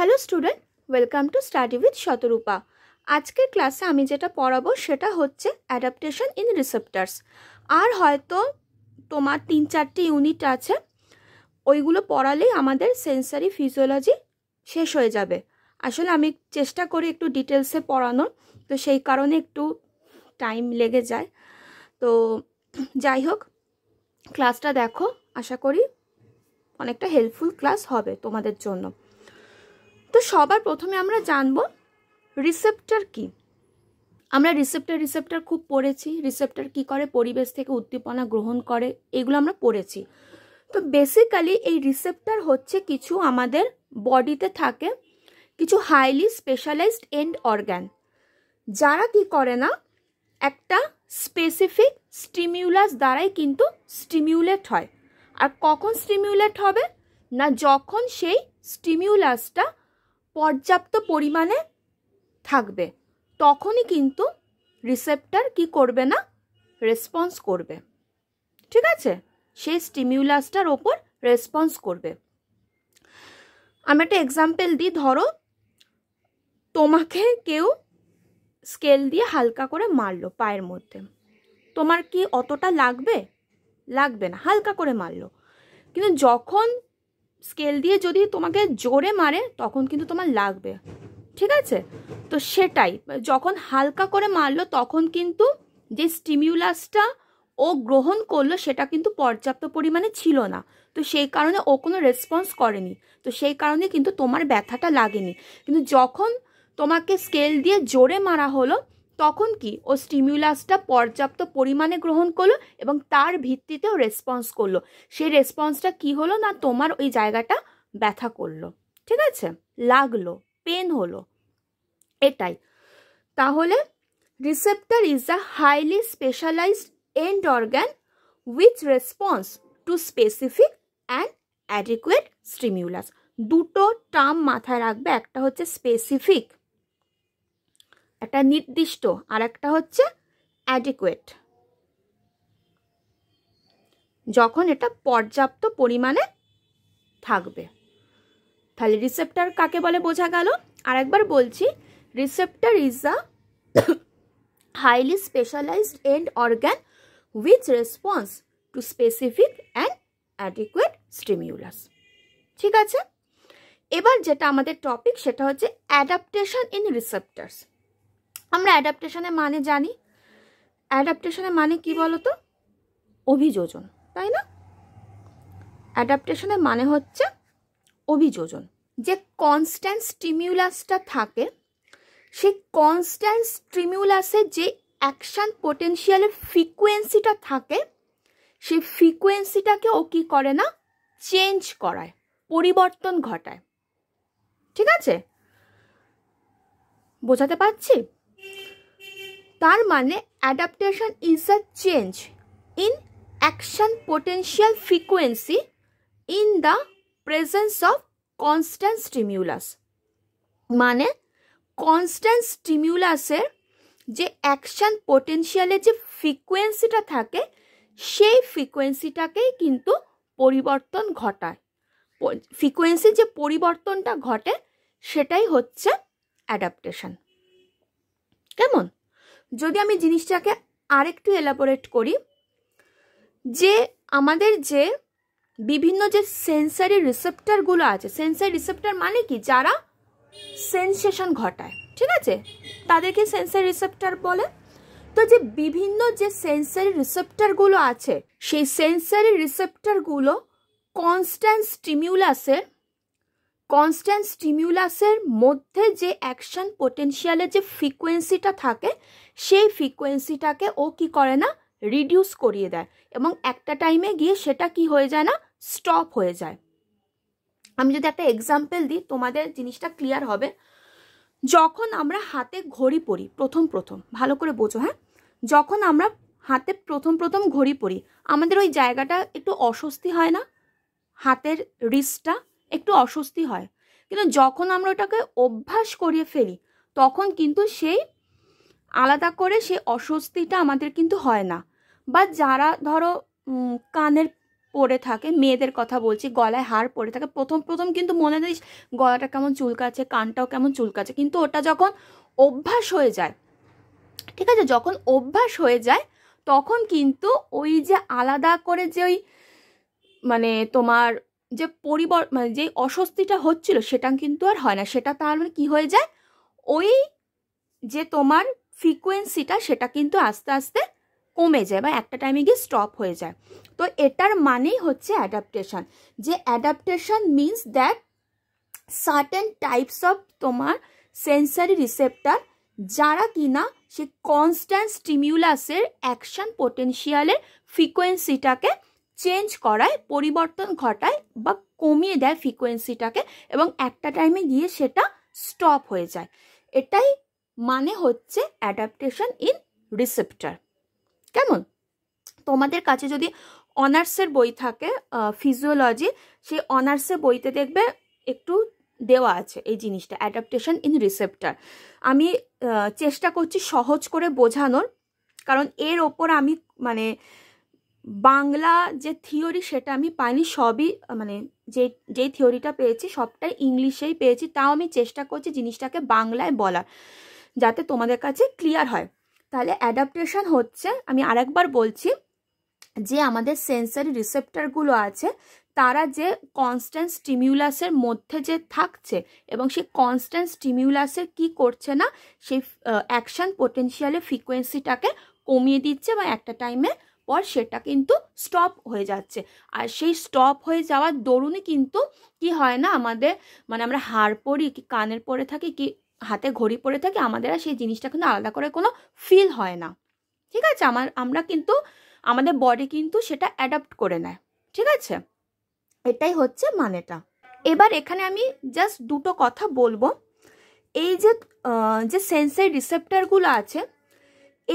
hello student welcome to study with Shatarupa আজকের ক্লাসে আমি যেটা পড়াবো সেটা হচ্ছে অ্যাডাপ্টেশন ইন রিসেপ্টার্স আর হয়তো তোমার তিন চারটে ইউনিট আছে ওইগুলো পড়ালেই আমাদের সেন্সারি ফিজিওলজি শেষ হয়ে যাবে আসলে আমি চেষ্টা করি একটু ডিটেলসে পড়ানোর তো সেই কারণে একটু টাইম লেগে যায় তো যাই হোক ক্লাসটা দেখো আশা করি অনেকটা হেল্পফুল ক্লাস হবে তোমাদের জন্য তো সবার প্রথমে আমরা জানব রিসেপ্টার কি আমরা রিসেপ্টার রিসেপ্টার খুব পড়েছি রিসেপ্টার কি করে পরিবেশ থেকে উদ্দীপনা গ্রহণ করে এগুলো আমরা পড়েছি তো বেসিক্যালি এই রিসেপ্টার হচ্ছে কিছু আমাদের বডিতে থাকে কিছু হাইলি স্পেশালাইজড এন্ড অর্গ্যান যারা কি করে না একটা স্পেসিফিক স্টিমিউলাস দ্বারাই কিন্তু স্টিমিউলেট হয় আর কখন স্টিমিউলেট হবে না যখন সেই স্টিমিউলাসটা পর্যাপ্ত পরিমাণে থাকবে তখনই কিন্তু রিসেপ্টার কি করবে না রেসপন্স করবে ঠিক আছে সেই স্টিমিউলাসটার ওপর রেসপন্স করবে আমি একটা এক্সাম্পল দিই ধরো তোমাকে কেউ স্কেল দিয়ে হালকা করে মারলো পায়ের মধ্যে তোমার কি অতটা লাগবে লাগবে না হালকা করে মারলো কিন্তু যখন স্কেল দিয়ে যদি তোমাকে জোরে মারে তখন কিন্তু তোমার লাগবে ঠিক আছে তো সেটাই যখন হালকা করে মারলো তখন কিন্তু যে স্টিমিউলাসটা ও গ্রহণ করলো সেটা কিন্তু পর্যাপ্ত পরিমাণে ছিল না তো সেই কারণে ও কোনো রেসপন্স করেনি তো সেই কারণে কিন্তু তোমার ব্যথাটা লাগেনি কিন্তু যখন তোমাকে স্কেল দিয়ে জোরে মারা হলো তখন কি ও স্টিমিউলাসটা পর্যাপ্ত পরিমাণে গ্রহণ করলো এবং তার ভিত্তিতেও রেসপন্স করলো সেই রেসপন্সটা কি হলো না তোমার ওই জায়গাটা ব্যথা করলো ঠিক আছে লাগলো পেন হলো এটাই তাহলে receptor is the highly specialised end organ with response to specific and adequate stimulus দুটো টার্ম মাথায় রাখবে একটা হচ্ছে স্পেসিফিক একটা নির্দিষ্ট আর একটা হচ্ছে অ্যাডিকুয়েট যখন এটা পর্যাপ্ত পরিমাণে থাকবে তাহলে রিসেপ্টার কাকে বলে বোঝা গেল আরেকবার বলছি receptor is a highly specialised end organ with response to specific and adequate stimulus ঠিক আছে এবার যেটা আমাদের টপিক সেটা হচ্ছে অ্যাডাপ্টেশন ইন রিসেপ্টার্স আমরা অ্যাডাপ্টেশনের মানে জানি অ্যাডাপ্টেশনের মানে কি বলতো অভিযোজন তাই না অ্যাডাপ্টেশনের মানে হচ্ছে অভিযোজন যে কনস্ট্যান্ট স্টিমিউলাসটা থাকে সেই কনস্ট্যান্ট স্টিমিউলাসে যে অ্যাকশান পোটেন্সিয়ালের ফ্রিকুয়েন্সিটা থাকে সেই ফ্রিকুয়েন্সিটাকে ও কী করে না চেঞ্জ করায় পরিবর্তন ঘটায় ঠিক আছে বোঝাতে পারছি তার মানে adaptation is a change in action potential frequency in the presence of constant stimulus মানে কনস্ট্যান্ট স্টিমিউলাসের যে অ্যাকশান পোটেন্সিয়ালের যে ফ্রিকোয়েন্সিটা থাকে সেই ফ্রিকোয়েন্সিটাকেই কিন্তু পরিবর্তন ঘটায় ফ্রিকোয়েন্সির যে পরিবর্তনটা ঘটে সেটাই হচ্ছে অ্যাডাপ্টেশন কেমন যদি আমি জিনিসটাকে আরেকটু এলাবোরেট করি যে আমাদের যে বিভিন্ন যে সেন্সারি রিসেপ্টারগুলো আছে সেন্সারি রিসেপ্টার মানে কি যারা সেন্সেশন ঘটায় ঠিক আছে তাদেরকে সেন্সারি রিসেপ্টার বলে তো যে বিভিন্ন যে সেন্সারি রিসেপ্টারগুলো আছে সেই সেন্সারি রিসেপ্টারগুলো কনস্ট্যান্ট স্টিমিউলাসের কনস্ট্যান্ট স্টিমিউলাসের মধ্যে যে অ্যাকশন পোটেন্সিয়ালের যে ফ্রিকোয়েন্সিটা থাকে সেই ফ্রিকোয়েন্সিটাকে ও কি করে না রিডিউস করিয়ে দেয় এবং একটা টাইমে গিয়ে সেটা কি হয়ে যায় না স্টপ হয়ে যায় আমি যদি একটা এক্সাম্পল দিই তোমাদের জিনিসটা ক্লিয়ার হবে যখন আমরা হাতে ঘড়ি পরি প্রথম প্রথম ভালো করে বোঝো হ্যাঁ যখন আমরা হাতে প্রথম প্রথম ঘড়ি পরি আমাদের ওই জায়গাটা একটু অস্বস্তি হয় না হাতের রিস্টটা একটু অস্বস্তি হয় কিন্তু যখন আমরা ওটাকে অভ্যাস করিয়ে ফেলি তখন কিন্তু সেই আলাদা করে সেই অস্বস্তিটা আমাদের কিন্তু হয় না বা যারা ধরো কানের পরে থাকে মেয়েদের কথা বলছি গলায় হার পরে থাকে প্রথম প্রথম কিন্তু মনে দিস গলাটা কেমন চুলকাচ্ছে কানটাও কেমন চুলকাচ্ছে কিন্তু ওটা যখন অভ্যাস হয়ে যায় ঠিক আছে যখন অভ্যাস হয়ে যায় তখন কিন্তু ওই যে আলাদা করে যে ওই মানে তোমার যে পরিবর মানে যে অস্বস্তিটা হচ্ছিল সেটা কিন্তু আর হয় না সেটা মানে কি হয়ে যায় ওই যে তোমার ফ্রিকুয়েন্সিটা সেটা কিন্তু আস্তে আস্তে কমে যায় বা একটা টাইমে গিয়ে স্টপ হয়ে যায় তো এটার মানেই হচ্ছে অ্যাডাপ্টেশন যে adaptation means that certain types of তোমার সেন্সারি রিসেপ্টার যারা কিনা সে কনস্ট্যান্ট স্টিমিউলাসের অ্যাকশন পোটেন্সিয়ালের ফ্রিকোয়েন্সিটাকে চেঞ্জ করায় পরিবর্তন ঘটায় বা কমিয়ে দেয় ফ্রিকোয়েন্সিটাকে এবং একটা টাইমে গিয়ে সেটা স্টপ হয়ে যায় এটাই মানে হচ্ছে অ্যাডাপ্টেশন ইন রিসেপ্টার কেমন তোমাদের কাছে যদি অনার্সের বই থাকে ফিজিওলজি সেই অনার্সের বইতে দেখবে একটু দেওয়া আছে এই জিনিসটা অ্যাডাপ্টেশন ইন রিসেপ্টার আমি চেষ্টা করছি সহজ করে বোঝানোর কারণ এর ওপর আমি মানে বাংলা যে থিওরি সেটা আমি পাইনি সবই মানে যে যেই থিওরিটা পেয়েছি সবটাই ইংলিশেই পেয়েছি তাও আমি চেষ্টা করছি জিনিসটাকে বাংলায় বলার যাতে তোমাদের কাছে ক্লিয়ার হয় তাহলে অ্যাডাপ্টেশন হচ্ছে আমি আরেকবার বলছি যে আমাদের সেন্সারি রিসেপ্টারগুলো আছে তারা যে কনস্ট্যান্ট স্টিমিউলাসের মধ্যে যে থাকছে এবং সেই কনস্ট্যান্ট স্টিমিউলাসের কি করছে না সেই অ্যাকশন পোটেন্সিয়ালের ফ্রিকোয়েন্সিটাকে কমিয়ে দিচ্ছে বা একটা টাইমে পর সেটা কিন্তু স্টপ হয়ে যাচ্ছে আর সেই স্টপ হয়ে যাওয়ার দরুনই কিন্তু কি হয় না আমাদের মানে আমরা হাড় পরি কি কানের পরে থাকি কি হাতে ঘড়ি পরে থাকি আমাদের আর সেই জিনিসটা কিন্তু আলাদা করে কোনো ফিল হয় না ঠিক আছে আমার আমরা কিন্তু আমাদের বডি কিন্তু সেটা অ্যাডাপ্ট করে নেয় ঠিক আছে এটাই হচ্ছে মানেটা এবার এখানে আমি জাস্ট দুটো কথা বলবো এই যে যে সেন্সের রিসেপ্টারগুলো আছে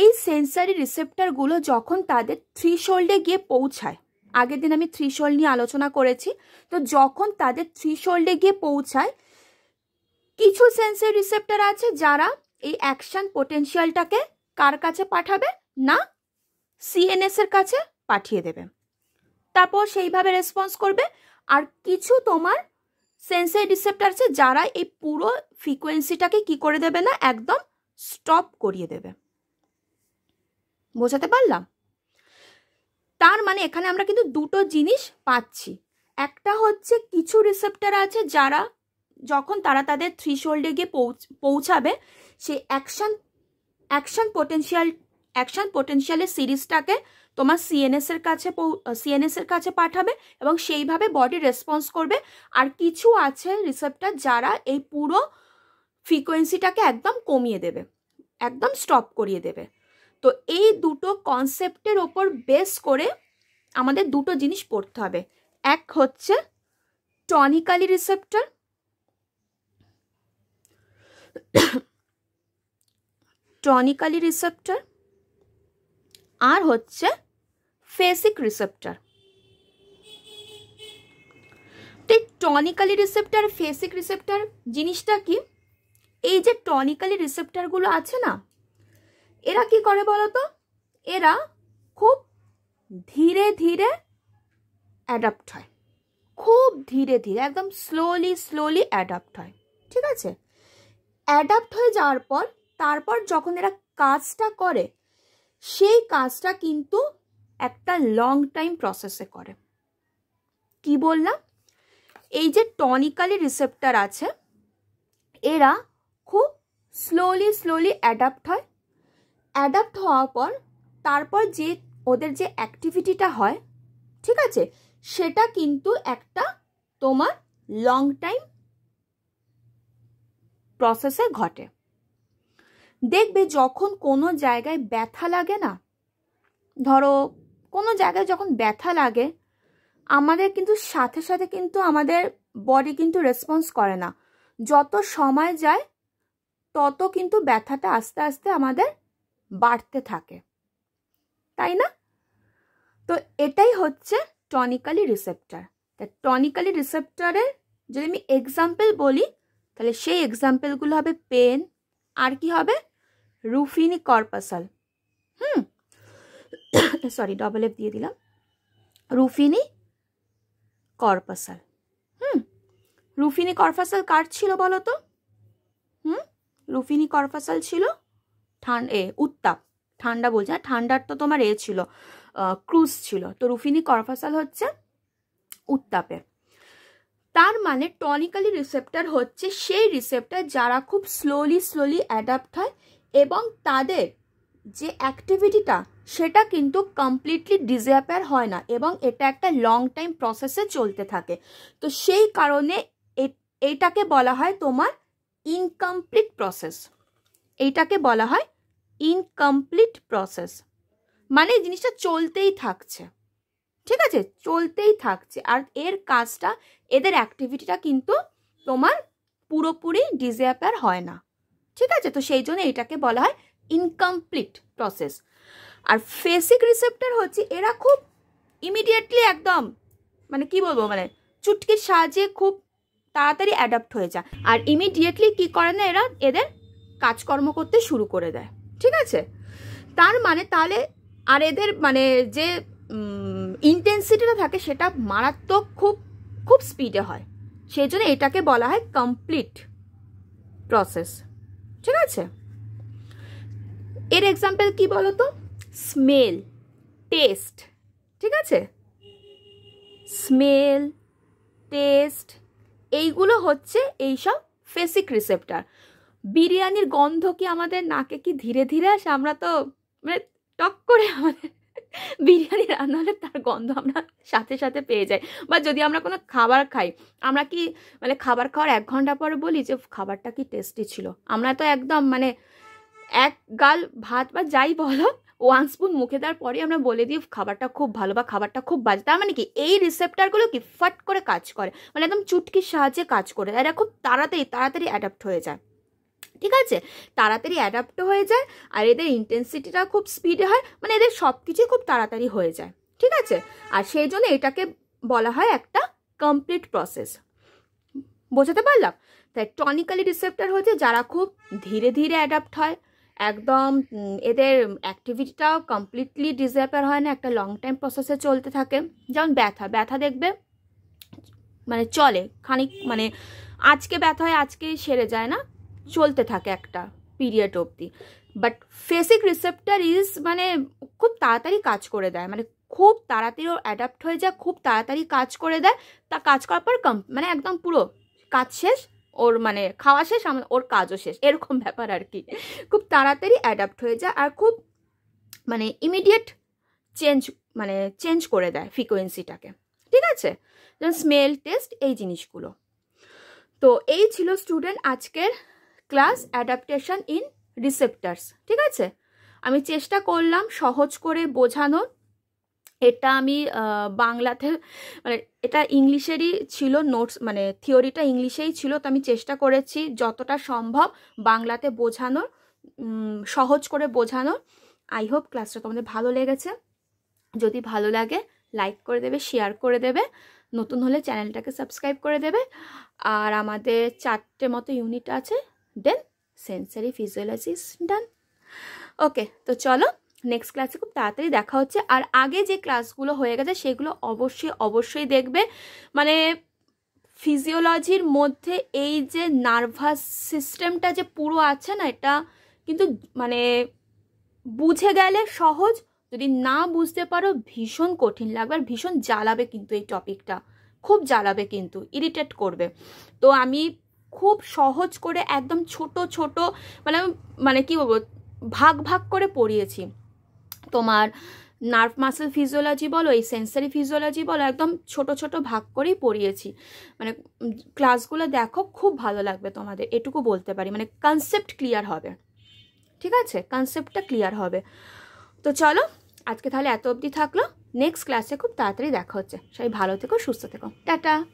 এই সেন্সারি রিসেপ্টারগুলো যখন তাদের থ্রি শোল্ডে গিয়ে পৌঁছায় আগের দিন আমি থ্রি শোল্ড নিয়ে আলোচনা করেছি তো যখন তাদের থ্রি শোল্ডে গিয়ে পৌঁছায় কিছু সেন্সারি রিসেপ্টার আছে যারা এই অ্যাকশন পোটেন্সিয়ালটাকে কার কাছে পাঠাবে না সিএনএস এর কাছে পাঠিয়ে দেবে তারপর সেইভাবে রেসপন্স করবে আর কিছু তোমার সেন্সারি রিসেপ্টার আছে যারা এই পুরো ফ্রিকোয়েন্সিটাকে কি করে দেবে না একদম স্টপ করিয়ে দেবে বোঝাতে পারলাম তার মানে এখানে আমরা কিন্তু দুটো জিনিস পাচ্ছি একটা হচ্ছে কিছু রিসেপ্টার আছে যারা যখন তারা তাদের থ্রি শোল্ডে গিয়ে পৌঁছাবে সেই অ্যাকশান অ্যাকশান পোটেন্সিয়াল অ্যাকশান পোটেন্সিয়ালের সিরিজটাকে তোমার সিএনএসের কাছে সিএনএসের কাছে পাঠাবে এবং সেইভাবে বডি রেসপন্স করবে আর কিছু আছে রিসেপ্টার যারা এই পুরো ফ্রিকোয়েন্সিটাকে একদম কমিয়ে দেবে একদম স্টপ করিয়ে দেবে তো এই দুটো কনসেপ্টের ওপর বেস করে আমাদের দুটো জিনিস পড়তে হবে এক হচ্ছে টনিকালি রিসেপ্টার টনিকালি রিসেপ্টার আর হচ্ছে ফেসিক রিসেপ্টার তো টনিকালি রিসেপ্টার ফেসিক রিসেপ্টার জিনিসটা কি এই যে টনিকালি রিসেপ্টারগুলো আছে না এরা কি করে বলতো এরা খুব ধীরে ধীরে অ্যাডাপ্ট হয় খুব ধীরে ধীরে একদম স্লোলি স্লোলি অ্যাডাপ্ট হয় ঠিক আছে অ্যাডাপ্ট হয়ে যাওয়ার পর তারপর যখন এরা কাজটা করে সেই কাজটা কিন্তু একটা লং টাইম প্রসেসে করে কি বললাম এই যে টনিকালি রিসেপ্টার আছে এরা খুব স্লোলি স্লোলি অ্যাডাপ্ট হয় অ্যাডাপ্ট হওয়ার পর তারপর যে ওদের যে অ্যাক্টিভিটিটা হয় ঠিক আছে সেটা কিন্তু একটা তোমার লং টাইম প্রসেসে ঘটে দেখবে যখন কোনো জায়গায় ব্যথা লাগে না ধরো কোনো জায়গায় যখন ব্যথা লাগে আমাদের কিন্তু সাথে সাথে কিন্তু আমাদের বডি কিন্তু রেসপন্স করে না যত সময় যায় তত কিন্তু ব্যথাটা আস্তে আস্তে আমাদের বাড়তে থাকে তাই না তো এটাই হচ্ছে টনিকালি রিসেপ্টার তা টনিকালি রিসেপ্টারের যদি আমি এক্সাম্পল বলি তাহলে সেই এক্সাম্পলগুলো হবে পেন আর কি হবে Ruffini corpuscle hmm sorry double F দিয়ে দিলাম রুফিনি কর্পাসাল হুম রুফিনি কর্পাসাল কার ছিল বলো তো হুম রুফিনি কর্পাসাল ছিল ঠান্ডা এ উত্তাপ ঠান্ডা বলছে ঠান্ডার তো তোমার এ ছিল ক্রুজ ছিল তো রুফিনি করফাসাল হচ্ছে উত্তাপে তার মানে টনিক্যালি রিসেপ্টার হচ্ছে সেই রিসেপ্টার যারা খুব স্লোলি স্লোলি অ্যাডাপ্ট হয় এবং তাদের যে অ্যাক্টিভিটিটা সেটা কিন্তু কমপ্লিটলি ডিসঅ্যাপিয়ার হয় না এবং এটা একটা লং টাইম প্রসেসে চলতে থাকে তো সেই কারণে এটাকে বলা হয় তোমার ইনকমপ্লিট প্রসেস এইটাকে বলা হয় ইনকমপ্লিট প্রসেস মানে জিনিসটা চলতেই থাকছে ঠিক আছে চলতেই থাকছে আর এর কাজটা এদের অ্যাক্টিভিটিটা কিন্তু তোমার পুরোপুরি ডিসঅ্যাপার হয় না ঠিক আছে তো সেই জন্য এটাকে বলা হয় ইনকমপ্লিট প্রসেস আর ফেসিক রিসেপ্টার হচ্ছে এরা খুব ইমিডিয়েটলি একদম মানে কি বলবো মানে চুটকির সাহায্যে খুব তাড়াতাড়ি অ্যাডাপ্ট হয়ে যায় আর ইমিডিয়েটলি কি করে না এরা এদের কাজকর্ম করতে শুরু করে দেয় ঠিক আছে তার মানে তাহলে আর এদের মানে যে ইন্টেন্সিটিটা থাকে সেটা মারাত্মক খুব খুব স্পিডে হয় সেই জন্য এটাকে বলা হয় কমপ্লিট প্রসেস ঠিক আছে এর এক্সাম্পল কি বলো তো স্মেল টেস্ট ঠিক আছে স্মেল টেস্ট এইগুলো হচ্ছে এইসব ফেসিক রিসেপ্টার বিরিয়ানির গন্ধ কি আমাদের নাকে কি ধীরে ধীরে আসে আমরা তো মানে টক করে আমাদের বিরিয়ানি রান্না হলে তার গন্ধ আমরা সাথে সাথে পেয়ে যাই বা যদি আমরা কোনো খাবার খাই আমরা কি মানে খাবার খাওয়ার এক ঘন্টা পরে বলি যে খাবারটা কি টেস্টি ছিল আমরা তো একদম মানে এক গাল ভাত বা যাই বলো ওয়ান স্পুন মুখে দেওয়ার পরে আমরা বলে দিই খাবারটা খুব ভালো বা খাবারটা খুব বাজে তার মানে কি এই রিসেপ্টারগুলো কি ফট করে কাজ করে মানে একদম চুটকির সাহায্যে কাজ করে এরা খুব তাড়াতাড়ি তাড়াতাড়ি অ্যাডাপ্ট হয়ে যায় ঠিক আছে তাড়াতাড়ি অ্যাডাপ্ট হয়ে যায় আর এদের ইন্টেন্সিটিটা খুব স্পিডে হয় মানে এদের সব কিছুই খুব তাড়াতাড়ি হয়ে যায় ঠিক আছে আর সেই জন্য এটাকে বলা হয় একটা কমপ্লিট প্রসেস বোঝাতে পারলাম তাই টনিক্যালি রিসেপ্টার হচ্ছে যারা খুব ধীরে ধীরে অ্যাডাপ্ট হয় একদম এদের অ্যাক্টিভিটিটাও কমপ্লিটলি ডিসঅ্যাপার হয় না একটা লং টাইম প্রসেসে চলতে থাকে যেমন ব্যথা ব্যথা দেখবে মানে চলে খানিক মানে আজকে ব্যথা হয় আজকে সেরে যায় না চলতে থাকে একটা পিরিয়ড অবধি বাট ফেসিক রিসেপ্টার ইজ মানে খুব তাড়াতাড়ি কাজ করে দেয় মানে খুব তাড়াতাড়ি ও অ্যাডাপ্ট হয়ে যায় খুব তাড়াতাড়ি কাজ করে দেয় তা কাজ করার পর কম মানে একদম পুরো কাজ শেষ ওর মানে খাওয়া শেষ আমার ওর কাজও শেষ এরকম ব্যাপার আর কি খুব তাড়াতাড়ি অ্যাডাপ্ট হয়ে যায় আর খুব মানে ইমিডিয়েট চেঞ্জ মানে চেঞ্জ করে দেয় ফ্রিকোয়েন্সিটাকে ঠিক আছে যেমন স্মেল টেস্ট এই জিনিসগুলো তো এই ছিল স্টুডেন্ট আজকের ক্লাস অ্যাডাপ্টেশন ইন রিসেপ্টার্স ঠিক আছে আমি চেষ্টা করলাম সহজ করে বোঝানোর এটা আমি বাংলাতে মানে এটা ইংলিশেরই ছিল নোটস মানে থিওরিটা ইংলিশেই ছিল তো আমি চেষ্টা করেছি যতটা সম্ভব বাংলাতে বোঝানোর সহজ করে বোঝানোর আই হোপ ক্লাসটা তোমাদের ভালো লেগেছে যদি ভালো লাগে লাইক করে দেবে শেয়ার করে দেবে নতুন হলে চ্যানেলটাকে সাবস্ক্রাইব করে দেবে আর আমাদের চারটে মতো ইউনিট আছে then sensory physiology is done okay তো চলো নেক্সট ক্লাসে খুব তাড়াতাড়ি দেখা হচ্ছে আর আগে যে ক্লাসগুলো হয়ে গেছে সেগুলো অবশ্যই অবশ্যই দেখবে মানে ফিজিওলজির মধ্যে এই যে নার্ভাস সিস্টেমটা যে পুরো আছে না এটা কিন্তু মানে বুঝে গেলে সহজ যদি না বুঝতে পারো ভীষণ কঠিন লাগবে আর ভীষণ জ্বালাবে কিন্তু এই টপিকটা খুব জ্বালাবে কিন্তু ইরিটেট করবে তো আমি খুব সহজ করে একদম ছোট ছোট মানে মানে কি বলবো ভাগ ভাগ করে পড়িয়েছি তোমার নার্ভ মাসেল ফিজিওলজি বলো এই সেন্সারি ফিজিওলজি বলো একদম ছোট ছোট ভাগ করেই পড়িয়েছি মানে ক্লাসগুলো দেখো খুব ভালো লাগবে তোমাদের এটুকু বলতে পারি মানে কনসেপ্ট ক্লিয়ার হবে ঠিক আছে কনসেপ্টটা ক্লিয়ার হবে তো চলো আজকে তাহলে এত অবধি থাকলো নেক্সট ক্লাসে খুব তাড়াতাড়ি দেখা হচ্ছে সবাই ভালো থেকো সুস্থ থেকো টাটা